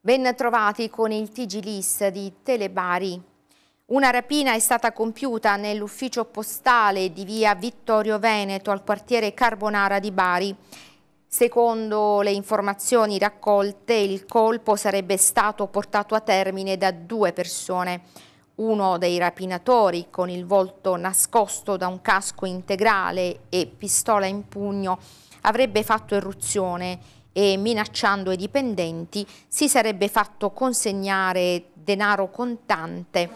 Ben trovati con il TG Lis di Telebari. Una rapina è stata compiuta nell'ufficio postale di via Vittorio Veneto al quartiere Carbonara di Bari. Secondo le informazioni raccolte, il colpo sarebbe stato portato a termine da due persone. Uno dei rapinatori, con il volto nascosto da un casco integrale e pistola in pugno, avrebbe fatto irruzione e minacciando i dipendenti si sarebbe fatto consegnare denaro contante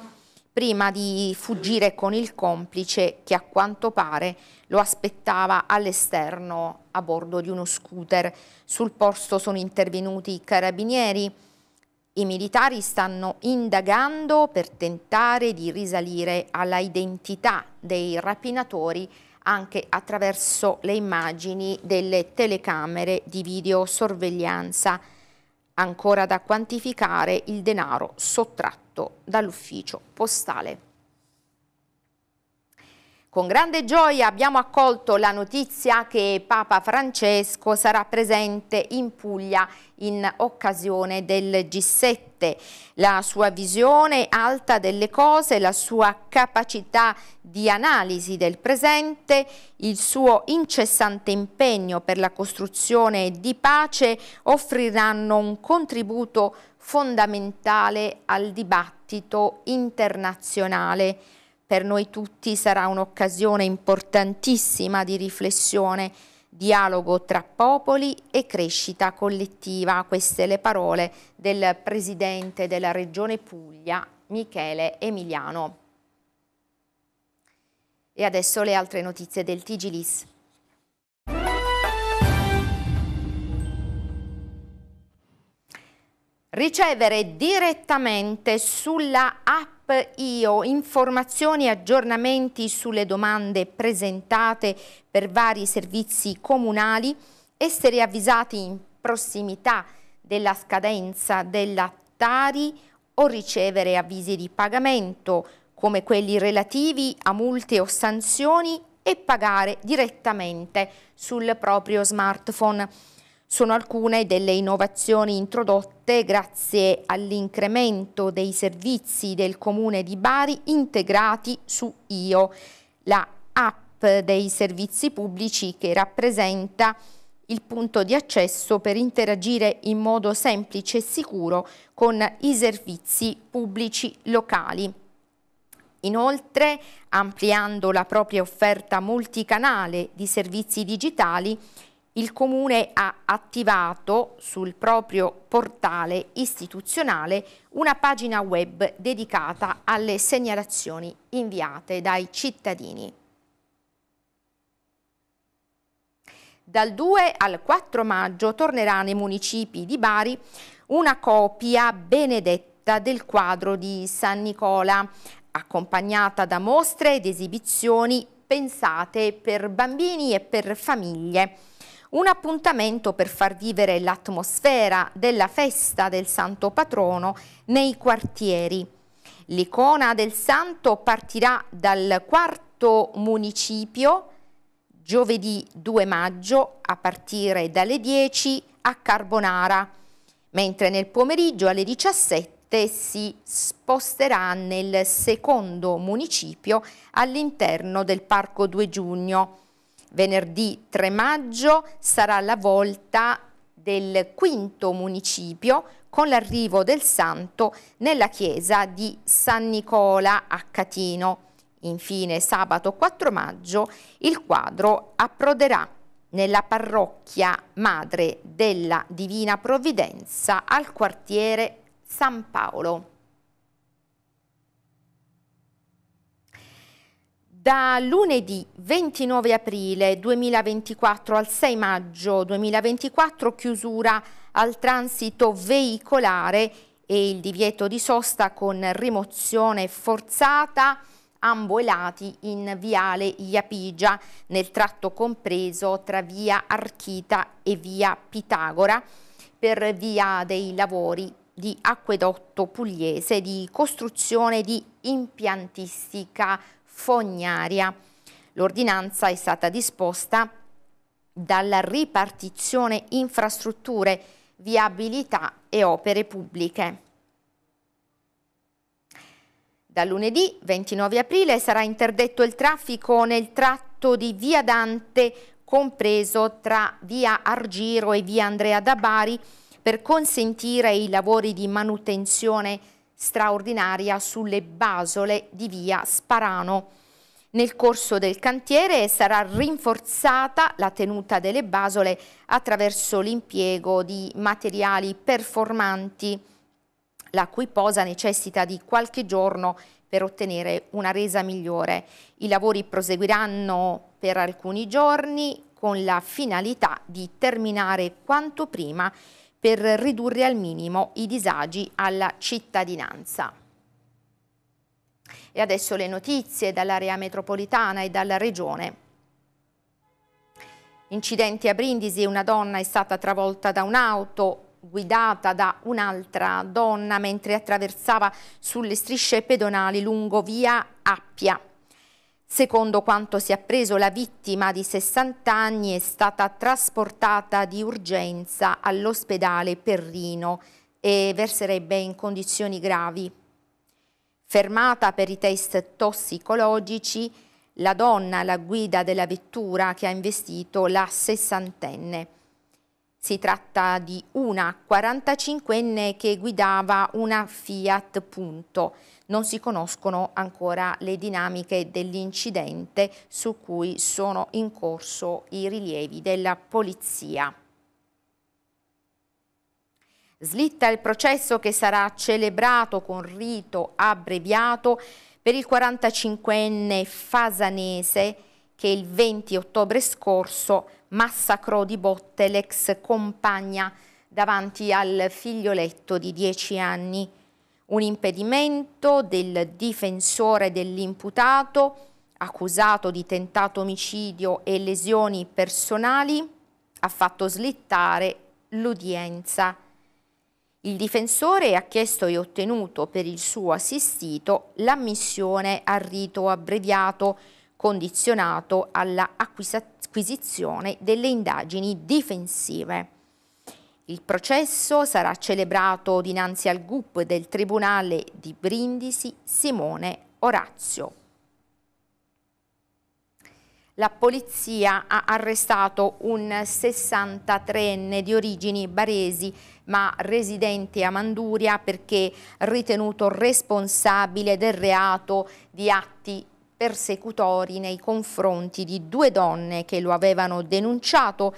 prima di fuggire con il complice che a quanto pare lo aspettava all'esterno a bordo di uno scooter. Sul posto sono intervenuti i carabinieri. I militari stanno indagando per tentare di risalire alla identità dei rapinatori anche attraverso le immagini delle telecamere di videosorveglianza, ancora da quantificare il denaro sottratto dall'ufficio postale. Con grande gioia abbiamo accolto la notizia che Papa Francesco sarà presente in Puglia in occasione del G7. La sua visione alta delle cose, la sua capacità di analisi del presente, il suo incessante impegno per la costruzione di pace offriranno un contributo fondamentale al dibattito internazionale per noi tutti sarà un'occasione importantissima di riflessione, dialogo tra popoli e crescita collettiva. Queste le parole del Presidente della Regione Puglia, Michele Emiliano. E adesso le altre notizie del Tigilis. Ricevere direttamente sulla app io informazioni e aggiornamenti sulle domande presentate per vari servizi comunali, essere avvisati in prossimità della scadenza della Tari o ricevere avvisi di pagamento come quelli relativi a multe o sanzioni e pagare direttamente sul proprio smartphone sono alcune delle innovazioni introdotte grazie all'incremento dei servizi del Comune di Bari integrati su IO, la app dei servizi pubblici che rappresenta il punto di accesso per interagire in modo semplice e sicuro con i servizi pubblici locali. Inoltre, ampliando la propria offerta multicanale di servizi digitali, il Comune ha attivato sul proprio portale istituzionale una pagina web dedicata alle segnalazioni inviate dai cittadini. Dal 2 al 4 maggio tornerà nei municipi di Bari una copia benedetta del quadro di San Nicola, accompagnata da mostre ed esibizioni pensate per bambini e per famiglie un appuntamento per far vivere l'atmosfera della festa del Santo Patrono nei quartieri. L'icona del Santo partirà dal quarto municipio giovedì 2 maggio a partire dalle 10 a Carbonara, mentre nel pomeriggio alle 17 si sposterà nel secondo municipio all'interno del Parco 2 Giugno venerdì 3 maggio sarà la volta del quinto municipio con l'arrivo del santo nella chiesa di San Nicola a Catino. Infine sabato 4 maggio il quadro approderà nella parrocchia madre della Divina Provvidenza al quartiere San Paolo. Da lunedì 29 aprile 2024 al 6 maggio 2024 chiusura al transito veicolare e il divieto di sosta con rimozione forzata ambo i lati in viale Iapigia nel tratto compreso tra via Archita e via Pitagora per via dei lavori di acquedotto pugliese di costruzione di impiantistica fognaria. L'ordinanza è stata disposta dalla ripartizione infrastrutture, viabilità e opere pubbliche. Da lunedì 29 aprile sarà interdetto il traffico nel tratto di Via Dante, compreso tra Via Argiro e Via Andrea da Bari, per consentire i lavori di manutenzione straordinaria sulle basole di via Sparano. Nel corso del cantiere sarà rinforzata la tenuta delle basole attraverso l'impiego di materiali performanti, la cui posa necessita di qualche giorno per ottenere una resa migliore. I lavori proseguiranno per alcuni giorni con la finalità di terminare quanto prima per ridurre al minimo i disagi alla cittadinanza. E adesso le notizie dall'area metropolitana e dalla regione. Incidente a Brindisi, una donna è stata travolta da un'auto guidata da un'altra donna mentre attraversava sulle strisce pedonali lungo via Appia. Secondo quanto si è appreso, la vittima di 60 anni è stata trasportata di urgenza all'ospedale Perrino e verserebbe in condizioni gravi. Fermata per i test tossicologici, la donna alla guida della vettura che ha investito la sessantenne. Si tratta di una 45enne che guidava una Fiat Punto, non si conoscono ancora le dinamiche dell'incidente su cui sono in corso i rilievi della polizia. Slitta il processo che sarà celebrato con rito abbreviato per il 45enne fasanese che il 20 ottobre scorso massacrò di botte l'ex compagna davanti al figlioletto di 10 anni un impedimento del difensore dell'imputato accusato di tentato omicidio e lesioni personali ha fatto slittare l'udienza. Il difensore ha chiesto e ottenuto per il suo assistito l'ammissione al rito abbreviato condizionato alla acquisizione delle indagini difensive. Il processo sarà celebrato dinanzi al GUP del Tribunale di Brindisi Simone Orazio. La polizia ha arrestato un 63enne di origini baresi ma residente a Manduria perché ritenuto responsabile del reato di atti persecutori nei confronti di due donne che lo avevano denunciato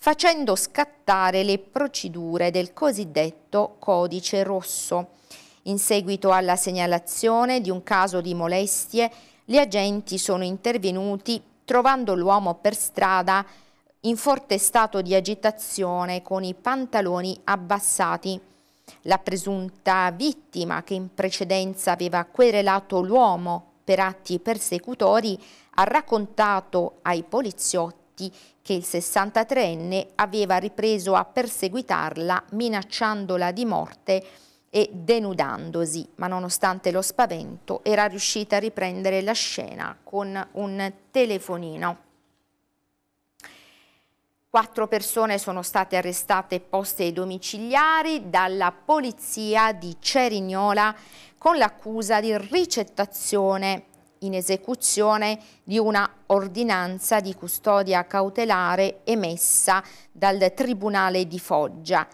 facendo scattare le procedure del cosiddetto codice rosso. In seguito alla segnalazione di un caso di molestie, gli agenti sono intervenuti trovando l'uomo per strada in forte stato di agitazione con i pantaloni abbassati. La presunta vittima che in precedenza aveva querelato l'uomo per atti persecutori ha raccontato ai poliziotti che il 63enne aveva ripreso a perseguitarla minacciandola di morte e denudandosi, ma nonostante lo spavento era riuscita a riprendere la scena con un telefonino. Quattro persone sono state arrestate e poste ai domiciliari dalla polizia di Cerignola con l'accusa di ricettazione in esecuzione di una ordinanza di custodia cautelare emessa dal Tribunale di Foggia.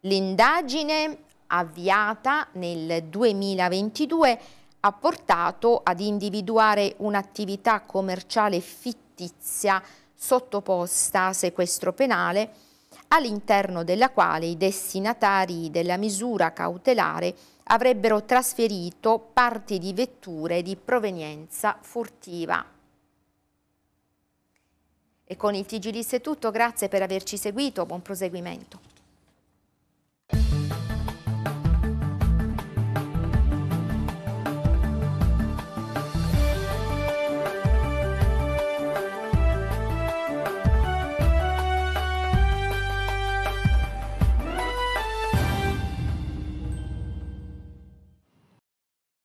L'indagine avviata nel 2022 ha portato ad individuare un'attività commerciale fittizia sottoposta a sequestro penale all'interno della quale i destinatari della misura cautelare avrebbero trasferito parti di vetture di provenienza furtiva. E con il TG di è tutto, grazie per averci seguito, buon proseguimento.